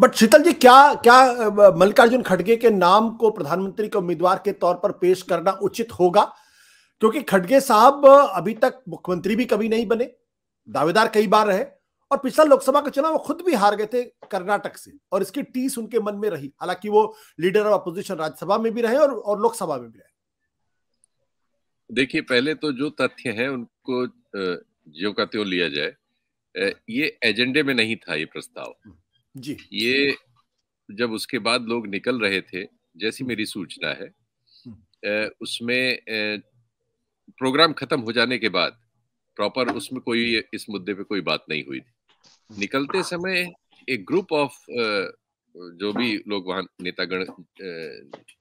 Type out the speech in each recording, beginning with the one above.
But शीतल जी क्या क्या मल्लिकार्जुन खड़गे के नाम को प्रधानमंत्री के उम्मीदवार के तौर पर पेश करना उचित होगा क्योंकि खड़गे साहब अभी तक मुख्यमंत्री भी कभी नहीं बने दावेदार कई बार रहे और पिछला लोकसभा का चुनाव वो खुद भी हार गए थे कर्नाटक से और इसकी टीस उनके मन में रही हालांकि वो लीडर ऑफ अपोजिशन राज्यसभा में भी रहे और, और लोकसभा में भी रहे देखिए पहले तो जो तथ्य है उनको जो का त्यो लिया जाए ये एजेंडे में नहीं था ये प्रस्ताव हम्म। जी ये जब उसके बाद लोग निकल रहे थे जैसी हम्म। मेरी सूचना है हम्म। उसमें प्रोग्राम खत्म हो जाने के बाद प्रॉपर उसमें कोई इस मुद्दे पे कोई बात नहीं हुई थी निकलते समय एक ग्रुप ऑफ जो भी लोग वहां नेतागण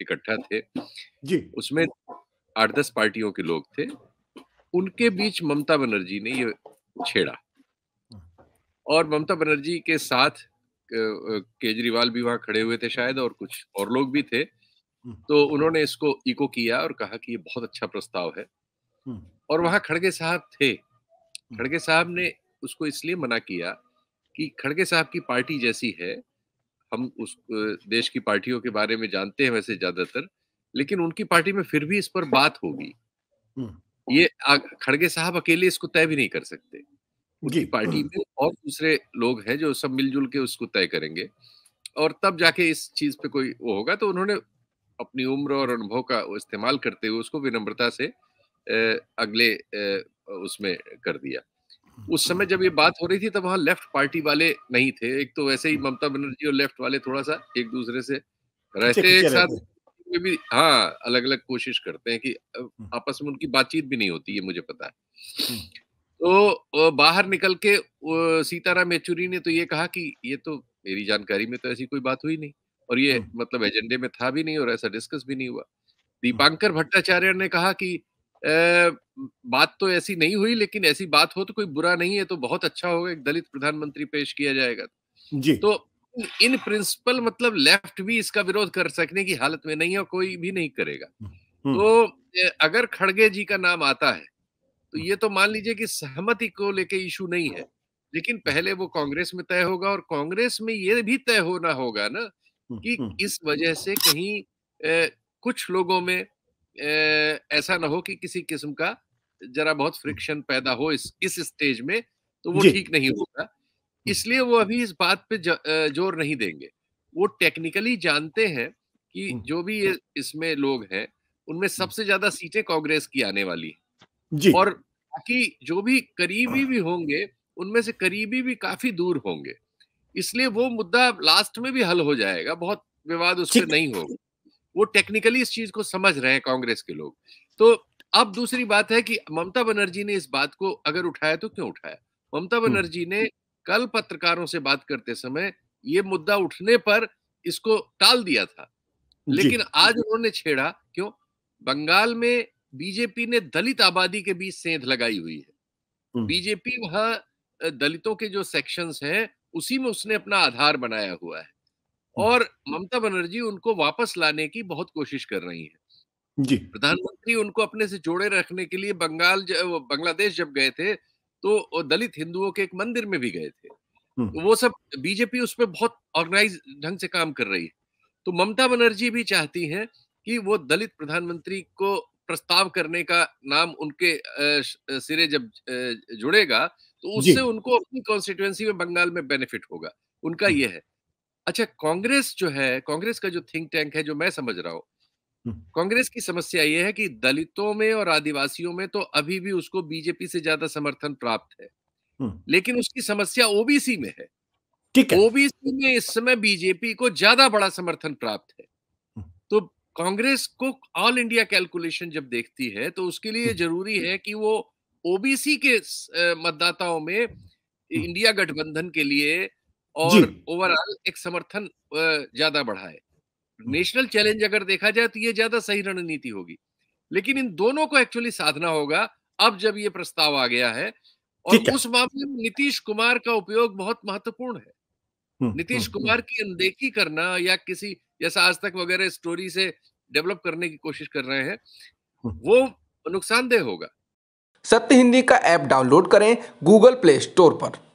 इकट्ठा थे जी उसमें आठ दस पार्टियों के लोग थे उनके बीच ममता बनर्जी ने ये छेड़ा हम्म। और ममता बनर्जी के साथ केजरीवाल भी वहां खड़े हुए थे शायद और कुछ और लोग भी थे तो उन्होंने इसको इको किया और कहा कि ये बहुत अच्छा प्रस्ताव है और वहां खड़गे साहब थे खड़गे साहब ने उसको इसलिए मना किया कि खड़गे साहब की पार्टी जैसी है हम उस देश की पार्टियों के बारे में जानते हैं वैसे ज्यादातर लेकिन उनकी पार्टी में फिर भी इस पर बात होगी ये खड़गे साहब अकेले इसको तय भी नहीं कर सकते उनकी पार्टी में और दूसरे लोग हैं जो सब मिलजुल के उसको तय करेंगे और तब जाके इस चीज पे कोई वो होगा तो उन्होंने अपनी उम्र और अनुभव का इस्तेमाल करते हुए उसको विनम्रता से अगले उसमें कर दिया उस समय जब ये बात हो रही थी तब वहां लेफ्ट पार्टी वाले नहीं थे एक तो वैसे ही ममता बनर्जी और लेफ्ट वाले थोड़ा सा एक दूसरे से रहते एक साथ भी हाँ अलग अलग कोशिश करते हैं कि हम्म। आपस में उनकी बातचीत भी नहीं होती ये मुझे पता है हम्म। तो बाहर निकल के सीताराम येचुरी ने तो ये कहा कि ये तो मेरी जानकारी में तो ऐसी कोई बात हुई नहीं और ये हाँ। मतलब एजेंडे में था भी नहीं और ऐसा डिस्कस भी नहीं हुआ हाँ। दीपांकर भट्टाचार्य ने कहा कि ए, बात तो ऐसी नहीं हुई लेकिन ऐसी बात हो तो कोई बुरा नहीं है तो बहुत अच्छा होगा एक दलित प्रधानमंत्री पेश किया जाएगा जी तो इन प्रिंसिपल मतलब लेफ्ट भी इसका विरोध कर सकने की हालत में नहीं है और कोई भी नहीं करेगा तो अगर खड़गे जी का नाम आता है तो हाँ। ये तो मान लीजिए कि सहमति को लेके इशू नहीं है लेकिन हाँ। पहले वो कांग्रेस में तय होगा और कांग्रेस में ये भी तय होना होगा ना कि इस वजह से कहीं ए, कुछ लोगों में ए, ऐसा ना हो कि किसी किस्म का जरा बहुत फ्रिक्शन पैदा हो इस इस स्टेज में तो वो ठीक नहीं होगा इसलिए वो अभी इस बात पे ज, जोर नहीं देंगे वो टेक्निकली जानते हैं कि जो भी ये इसमें लोग हैं उनमें सबसे ज्यादा सीटें कांग्रेस की आने वाली है जी। और बाकी जो भी करीबी भी होंगे उनमें से करीबी भी काफी दूर होंगे इसलिए वो मुद्दा लास्ट में भी हल हो जाएगा बहुत विवाद उस पर नहीं होगा वो टेक्निकली इस चीज को समझ रहे हैं कांग्रेस के लोग तो अब दूसरी बात है कि ममता बनर्जी ने इस बात को अगर उठाया तो क्यों उठाया ममता हम्म। बनर्जी ने कल पत्रकारों से बात करते समय ये मुद्दा उठने पर इसको टाल दिया था लेकिन आज उन्होंने छेड़ा क्यों बंगाल में बीजेपी ने दलित आबादी के बीच सेंध लगाई हुई है बीजेपी वहां दलितों के जो सेक्शंस हैं उसी में उसने अपना आधार बनाया हुआ है और ममता बनर्जी उनको वापस लाने की बहुत कोशिश कर रही है जी प्रधानमंत्री उनको अपने से जोड़े रखने के लिए बंगाल बांग्लादेश जब गए थे तो दलित हिंदुओं के एक मंदिर में भी गए थे तो वो सब बीजेपी उस पर बहुत ऑर्गेनाइज ढंग से काम कर रही है तो ममता बनर्जी भी चाहती हैं कि वो दलित प्रधानमंत्री को प्रस्ताव करने का नाम उनके सिरे जब जुड़ेगा तो उससे उनको अपनी कॉन्स्टिट्युएंसी में बंगाल में बेनिफिट होगा उनका हम्म। यह है अच्छा कांग्रेस जो है कांग्रेस का जो थिंक टैंक है जो मैं समझ रहा हूं हम्म। कांग्रेस की समस्या ये है कि दलितों में और आदिवासियों में तो अभी भी उसको बीजेपी से ज्यादा समर्थन प्राप्त है हम्म। लेकिन उसकी समस्या ओबीसी में है ठीक है ओबीसी में इस समय बीजेपी को ज्यादा बड़ा समर्थन प्राप्त है कांग्रेस को ऑल इंडिया कैलकुलेशन जब देखती है तो उसके लिए जरूरी है कि वो ओबीसी के मतदाताओं में इंडिया गठबंधन के लिए और ओवरऑल एक समर्थन ज्यादा बढ़ाए नेशनल चैलेंज अगर देखा जाए तो ये ज्यादा सही रणनीति होगी लेकिन इन दोनों को एक्चुअली साधना होगा अब जब ये प्रस्ताव आ गया है और उस मामले में नीतीश कुमार का उपयोग बहुत महत्वपूर्ण है नीतीश कुमार की अनदेखी करना या किसी जैसा आज तक वगैरह स्टोरी से डेवलप करने की कोशिश कर रहे हैं हम्म। वो नुकसानदेह होगा सत्य हिंदी का ऐप डाउनलोड करें गूगल प्ले स्टोर पर